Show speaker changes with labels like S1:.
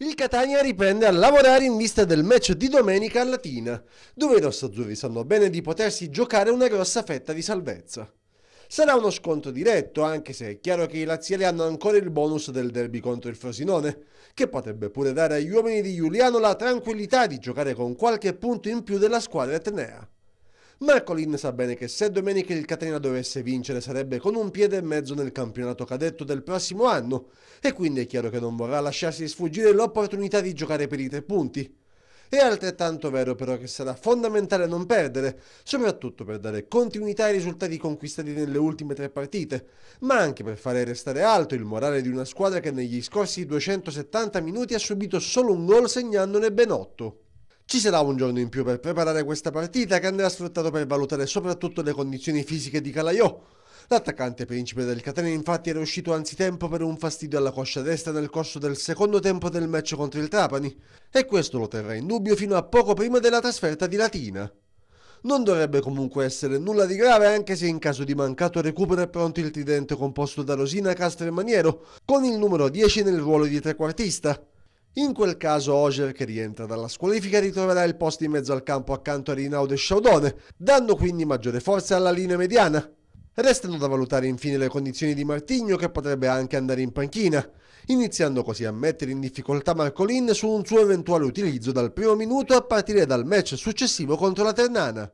S1: Il Catania riprende a lavorare in vista del match di domenica a Latina, dove i rossazzurri sanno bene di potersi giocare una grossa fetta di salvezza. Sarà uno sconto diretto, anche se è chiaro che i laziali hanno ancora il bonus del derby contro il Frosinone, che potrebbe pure dare agli uomini di Giuliano la tranquillità di giocare con qualche punto in più della squadra etnea. Ma Colin sa bene che se domenica il Catena dovesse vincere sarebbe con un piede e mezzo nel campionato cadetto del prossimo anno e quindi è chiaro che non vorrà lasciarsi sfuggire l'opportunità di giocare per i tre punti. È altrettanto vero però che sarà fondamentale non perdere, soprattutto per dare continuità ai risultati conquistati nelle ultime tre partite, ma anche per fare restare alto il morale di una squadra che negli scorsi 270 minuti ha subito solo un gol segnandone ben 8. Ci sarà un giorno in più per preparare questa partita che andrà sfruttato per valutare soprattutto le condizioni fisiche di Calaiò. L'attaccante principe del Catania infatti era uscito anzitempo per un fastidio alla coscia destra nel corso del secondo tempo del match contro il Trapani e questo lo terrà in dubbio fino a poco prima della trasferta di Latina. Non dovrebbe comunque essere nulla di grave anche se in caso di mancato recupero è pronto il tridente composto da Rosina, Castro e Maniero, con il numero 10 nel ruolo di trequartista. In quel caso Oger, che rientra dalla squalifica, ritroverà il posto in mezzo al campo accanto a Rinaudo e Sciaudone, dando quindi maggiore forza alla linea mediana. Restano da valutare infine le condizioni di Martigno che potrebbe anche andare in panchina, iniziando così a mettere in difficoltà Marcolin su un suo eventuale utilizzo dal primo minuto a partire dal match successivo contro la Ternana.